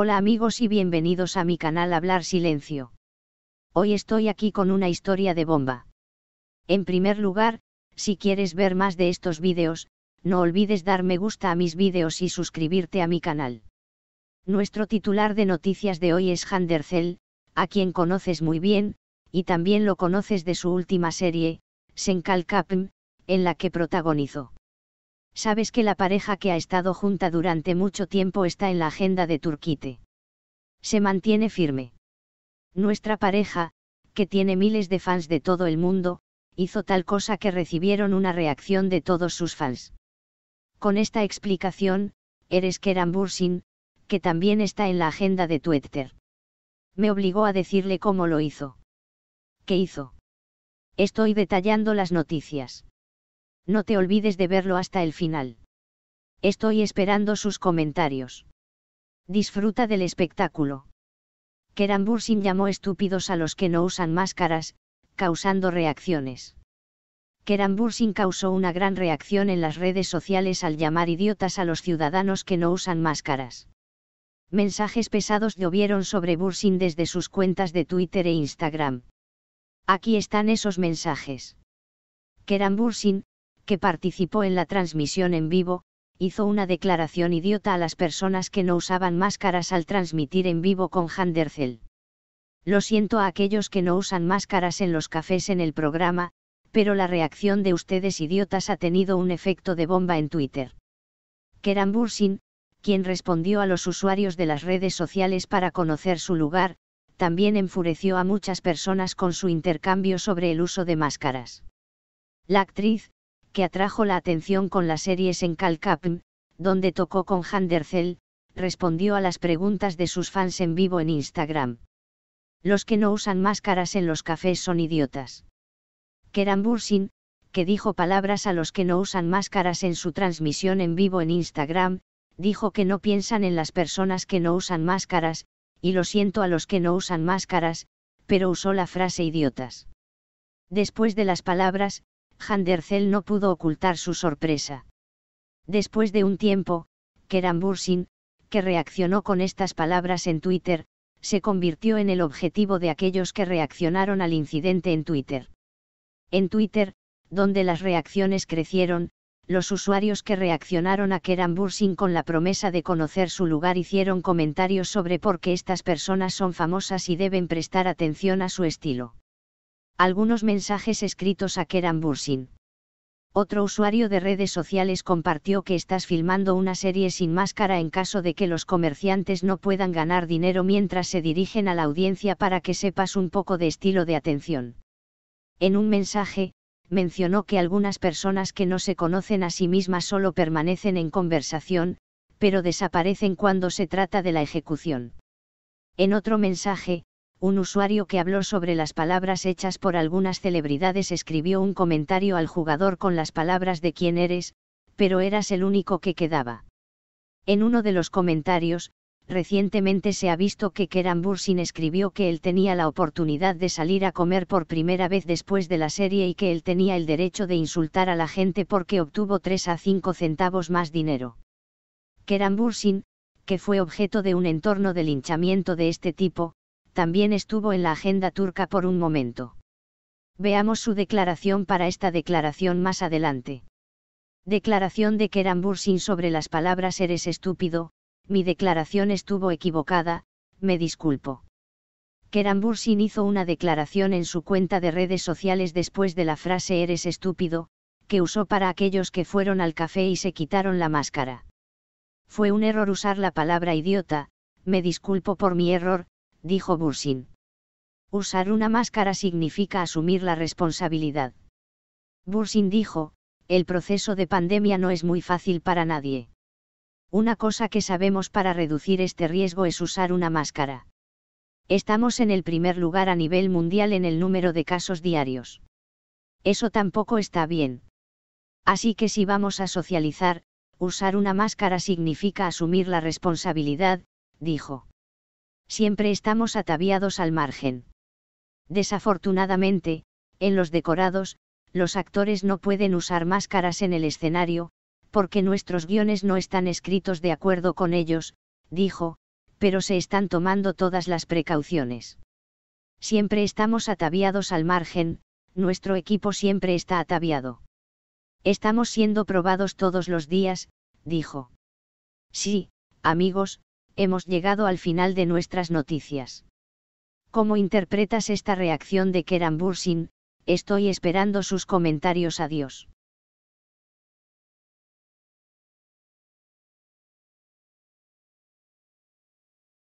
Hola amigos y bienvenidos a mi canal Hablar Silencio. Hoy estoy aquí con una historia de bomba. En primer lugar, si quieres ver más de estos vídeos, no olvides dar me gusta a mis vídeos y suscribirte a mi canal. Nuestro titular de noticias de hoy es Hander Zell, a quien conoces muy bien, y también lo conoces de su última serie, Senkal Kapm, en la que protagonizó sabes que la pareja que ha estado junta durante mucho tiempo está en la agenda de Turquite. Se mantiene firme. Nuestra pareja, que tiene miles de fans de todo el mundo, hizo tal cosa que recibieron una reacción de todos sus fans. Con esta explicación, eres Keran Bursin, que también está en la agenda de Twitter. Me obligó a decirle cómo lo hizo. ¿Qué hizo? Estoy detallando las noticias. No te olvides de verlo hasta el final. Estoy esperando sus comentarios. Disfruta del espectáculo. Kerambursin llamó estúpidos a los que no usan máscaras, causando reacciones. Kerambursin causó una gran reacción en las redes sociales al llamar idiotas a los ciudadanos que no usan máscaras. Mensajes pesados llovieron sobre Bursin desde sus cuentas de Twitter e Instagram. Aquí están esos mensajes. Kerambursin, que participó en la transmisión en vivo, hizo una declaración idiota a las personas que no usaban máscaras al transmitir en vivo con Handercel. Lo siento a aquellos que no usan máscaras en los cafés en el programa, pero la reacción de ustedes idiotas ha tenido un efecto de bomba en Twitter. Keran Bursin, quien respondió a los usuarios de las redes sociales para conocer su lugar, también enfureció a muchas personas con su intercambio sobre el uso de máscaras. La actriz, que atrajo la atención con las series en Calcapm, donde tocó con Handercel, respondió a las preguntas de sus fans en vivo en Instagram. Los que no usan máscaras en los cafés son idiotas. Keran Bursin, que dijo palabras a los que no usan máscaras en su transmisión en vivo en Instagram, dijo que no piensan en las personas que no usan máscaras, y lo siento a los que no usan máscaras, pero usó la frase idiotas. Después de las palabras, Handercel no pudo ocultar su sorpresa. Después de un tiempo, Keran que reaccionó con estas palabras en Twitter, se convirtió en el objetivo de aquellos que reaccionaron al incidente en Twitter. En Twitter, donde las reacciones crecieron, los usuarios que reaccionaron a Keran con la promesa de conocer su lugar hicieron comentarios sobre por qué estas personas son famosas y deben prestar atención a su estilo algunos mensajes escritos a Keran Bursin. Otro usuario de redes sociales compartió que estás filmando una serie sin máscara en caso de que los comerciantes no puedan ganar dinero mientras se dirigen a la audiencia para que sepas un poco de estilo de atención. En un mensaje, mencionó que algunas personas que no se conocen a sí mismas solo permanecen en conversación, pero desaparecen cuando se trata de la ejecución. En otro mensaje, un usuario que habló sobre las palabras hechas por algunas celebridades escribió un comentario al jugador con las palabras de quién eres, pero eras el único que quedaba. En uno de los comentarios, recientemente se ha visto que Keran escribió que él tenía la oportunidad de salir a comer por primera vez después de la serie y que él tenía el derecho de insultar a la gente porque obtuvo 3 a 5 centavos más dinero. Keran que fue objeto de un entorno de linchamiento de este tipo, también estuvo en la agenda turca por un momento. Veamos su declaración para esta declaración más adelante. Declaración de Kerem Bursin sobre las palabras eres estúpido, mi declaración estuvo equivocada, me disculpo. Kerem Bursin hizo una declaración en su cuenta de redes sociales después de la frase eres estúpido, que usó para aquellos que fueron al café y se quitaron la máscara. Fue un error usar la palabra idiota, me disculpo por mi error, dijo Bursin. Usar una máscara significa asumir la responsabilidad. Bursin dijo, el proceso de pandemia no es muy fácil para nadie. Una cosa que sabemos para reducir este riesgo es usar una máscara. Estamos en el primer lugar a nivel mundial en el número de casos diarios. Eso tampoco está bien. Así que si vamos a socializar, usar una máscara significa asumir la responsabilidad, dijo siempre estamos ataviados al margen. Desafortunadamente, en los decorados, los actores no pueden usar máscaras en el escenario, porque nuestros guiones no están escritos de acuerdo con ellos, dijo, pero se están tomando todas las precauciones. Siempre estamos ataviados al margen, nuestro equipo siempre está ataviado. Estamos siendo probados todos los días, dijo. Sí, amigos, hemos llegado al final de nuestras noticias. ¿Cómo interpretas esta reacción de Keran Bursin? Estoy esperando sus comentarios. Adiós.